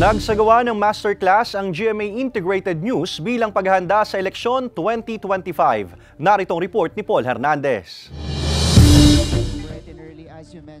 Nagsagawa ng masterclass ang GMA Integrated News bilang paghahanda sa eleksyon 2025. Naritong report ni Paul Hernandez.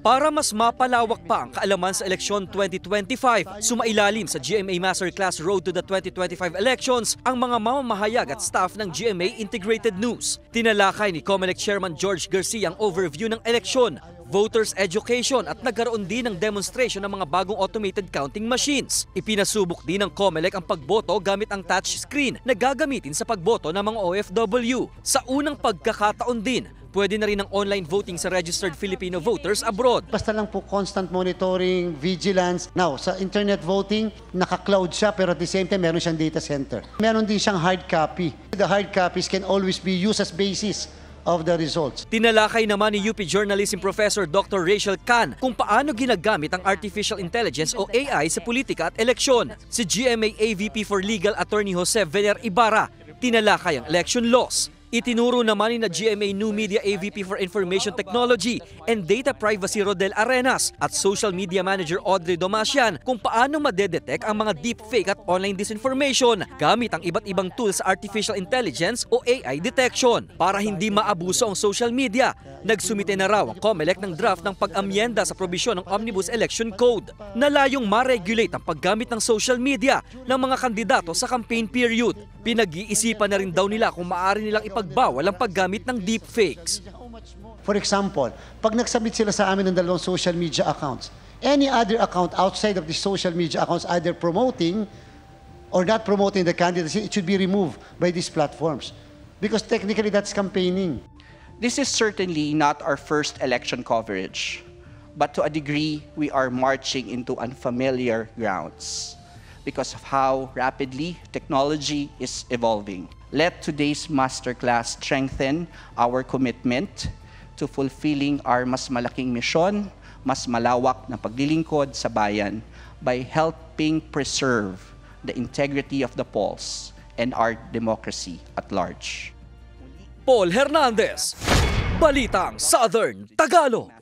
Para mas mapalawak pa ang kaalaman sa eleksyon 2025, sumailalim sa GMA Masterclass Road to the 2025 Elections ang mga mamamahayag at staff ng GMA Integrated News. Tinalakay ni COMELEC Chairman George Garcia ang overview ng eleksyon, voters education at nagkaroon din ng demonstration ng mga bagong automated counting machines. Ipinasubok din ng COMELEC ang pagboto gamit ang touch screen na gagamitin sa pagboto ng mga OFW. Sa unang pagkakataon din, Pwede na rin ang online voting sa registered Filipino voters abroad. Basta lang po constant monitoring, vigilance. Now, sa internet voting, naka-cloud siya pero at the same time meron siyang data center. Meron din siyang hard copy. The hard copies can always be used as basis of the results. Tinalakay naman ni UP Journalism Professor Dr. Rachel Khan kung paano ginagamit ang artificial intelligence o AI sa politika at eleksyon. Si GMA AVP for Legal Attorney Jose Vener Ibarra tinalakay ang election laws Itinuro naman ni na GMA New Media AVP for Information Technology and Data Privacy Rodel Arenas at Social Media Manager Audrey Domasian kung paano madedetect ang mga deepfake at online disinformation gamit ang iba't ibang tools sa artificial intelligence o AI detection. Para hindi maabuso ang social media, nagsumite na raw ang COMELEC ng draft ng pag-amyenda sa probisyon ng Omnibus Election Code na layong ma-regulate ang paggamit ng social media ng mga kandidato sa campaign period. Pinag-iisipan na rin daw nila kung maaari nilang ipag pagbawal ang paggamit ng deepfakes. For example, pag nagsubmit sila sa amin ng dalawang social media accounts, any other account outside of the social media accounts either promoting or not promoting the candidacy, it should be removed by these platforms. Because technically, that's campaigning. This is certainly not our first election coverage, but to a degree, we are marching into unfamiliar grounds because of how rapidly technology is evolving. Let today's masterclass strengthen our commitment to fulfilling our mas malaking misyon, mas malawak na paglilingkod sa bayan by helping preserve the integrity of the polls and our democracy at large. Paul Hernandez, Balitang Southern Tagalog.